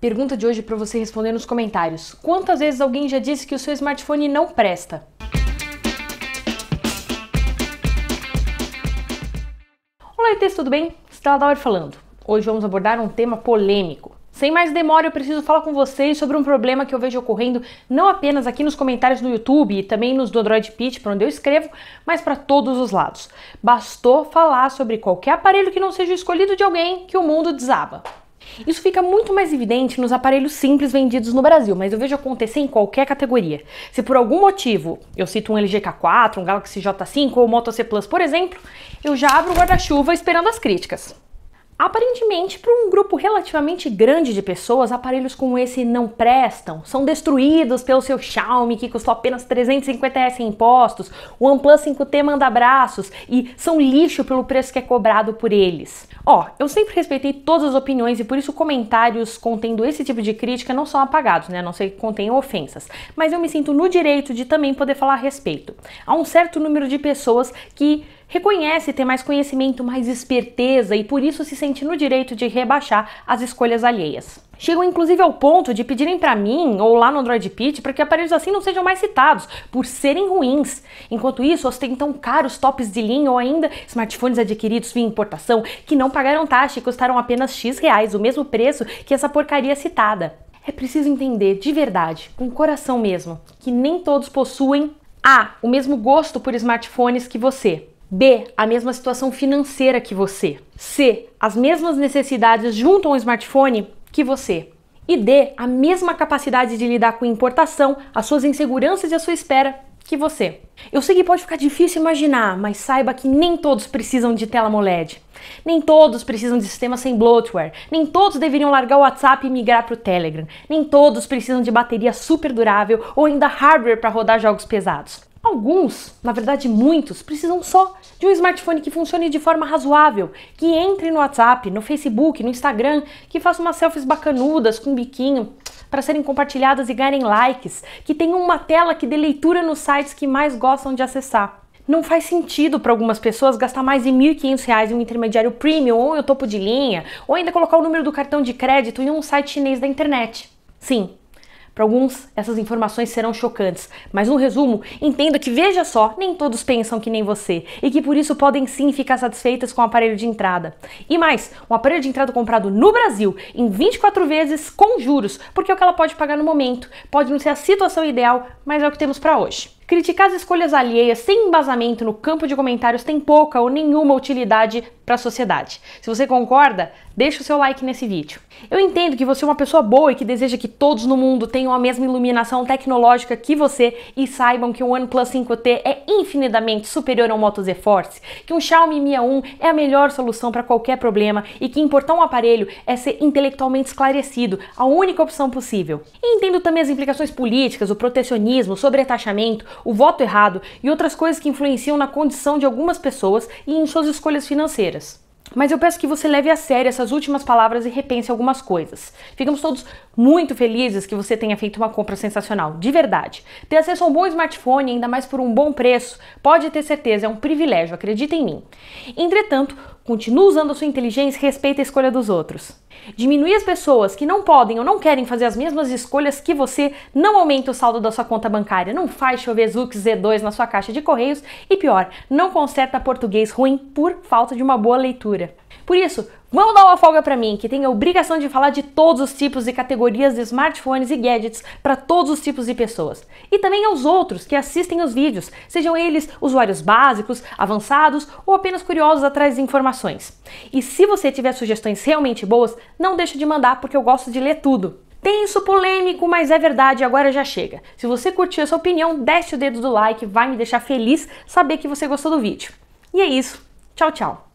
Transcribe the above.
Pergunta de hoje para você responder nos comentários. Quantas vezes alguém já disse que o seu smartphone não presta? Olá, ETs, tudo bem? Estela Dauer falando. Hoje vamos abordar um tema polêmico. Sem mais demora, eu preciso falar com vocês sobre um problema que eu vejo ocorrendo não apenas aqui nos comentários no YouTube e também nos do Android Pitch, para onde eu escrevo, mas para todos os lados. Bastou falar sobre qualquer aparelho que não seja escolhido de alguém que o mundo desaba. Isso fica muito mais evidente nos aparelhos simples vendidos no Brasil, mas eu vejo acontecer em qualquer categoria. Se por algum motivo eu cito um LG K4, um Galaxy J5 ou Moto C Plus, por exemplo, eu já abro o guarda-chuva esperando as críticas. Aparentemente, para um grupo relativamente grande de pessoas, aparelhos como esse não prestam, são destruídos pelo seu Xiaomi, que custou apenas 350 reais sem impostos, o OnePlus 5T manda abraços e são lixo pelo preço que é cobrado por eles. Ó, eu sempre respeitei todas as opiniões e por isso comentários contendo esse tipo de crítica não são apagados, né? A não ser que contenham ofensas. Mas eu me sinto no direito de também poder falar a respeito. Há um certo número de pessoas que reconhece ter mais conhecimento, mais esperteza e por isso se sente no direito de rebaixar as escolhas alheias. Chegam inclusive ao ponto de pedirem para mim ou lá no Android Pit para que aparelhos assim não sejam mais citados, por serem ruins. Enquanto isso, ostentam caros tops de linha ou ainda smartphones adquiridos via importação que não pagaram taxa e custaram apenas X reais, o mesmo preço que essa porcaria citada. É preciso entender de verdade, com coração mesmo, que nem todos possuem A, o mesmo gosto por smartphones que você. B, a mesma situação financeira que você. C, as mesmas necessidades junto a um smartphone que você. E D, a mesma capacidade de lidar com importação, as suas inseguranças e a sua espera que você. Eu sei que pode ficar difícil imaginar, mas saiba que nem todos precisam de tela AMOLED. Nem todos precisam de sistema sem bloatware. Nem todos deveriam largar o WhatsApp e migrar para o Telegram. Nem todos precisam de bateria super durável ou ainda hardware para rodar jogos pesados. Alguns, na verdade muitos, precisam só de um smartphone que funcione de forma razoável, que entre no WhatsApp, no Facebook, no Instagram, que faça umas selfies bacanudas com um biquinho para serem compartilhadas e ganharem likes, que tenha uma tela que dê leitura nos sites que mais gostam de acessar. Não faz sentido para algumas pessoas gastar mais de R$ 1.500 em um intermediário premium ou em um topo de linha, ou ainda colocar o número do cartão de crédito em um site chinês da internet. Sim, para alguns, essas informações serão chocantes, mas no resumo, entenda que, veja só, nem todos pensam que nem você e que por isso podem sim ficar satisfeitas com o aparelho de entrada. E mais, um aparelho de entrada comprado no Brasil em 24 vezes com juros, porque é o que ela pode pagar no momento. Pode não ser a situação ideal, mas é o que temos para hoje criticar as escolhas alheias sem embasamento no campo de comentários tem pouca ou nenhuma utilidade para a sociedade. Se você concorda, deixa o seu like nesse vídeo. Eu entendo que você é uma pessoa boa e que deseja que todos no mundo tenham a mesma iluminação tecnológica que você e saibam que o OnePlus 5T é infinitamente superior ao Moto Z Force, que um Xiaomi Mi 1 é a melhor solução para qualquer problema e que importar um aparelho é ser intelectualmente esclarecido, a única opção possível. E entendo também as implicações políticas, o protecionismo, o sobretaxamento, o voto errado e outras coisas que influenciam na condição de algumas pessoas e em suas escolhas financeiras. Mas eu peço que você leve a sério essas últimas palavras e repense algumas coisas. Ficamos todos muito felizes que você tenha feito uma compra sensacional, de verdade. Ter acesso a um bom smartphone, ainda mais por um bom preço, pode ter certeza, é um privilégio, acredita em mim. Entretanto, continue usando a sua inteligência e respeite a escolha dos outros. Diminuir as pessoas que não podem ou não querem fazer as mesmas escolhas que você não aumenta o saldo da sua conta bancária, não faz chover Zux Z2 na sua caixa de correios e pior, não conserta português ruim por falta de uma boa leitura. Por isso, vamos dar uma folga para mim, que tem a obrigação de falar de todos os tipos e categorias de smartphones e gadgets para todos os tipos de pessoas. E também aos outros que assistem os vídeos, sejam eles usuários básicos, avançados ou apenas curiosos atrás de informações. E se você tiver sugestões realmente boas, não deixe de mandar porque eu gosto de ler tudo. Tenso, polêmico, mas é verdade, agora já chega. Se você curtiu essa opinião, desce o dedo do like, vai me deixar feliz saber que você gostou do vídeo. E é isso. Tchau, tchau.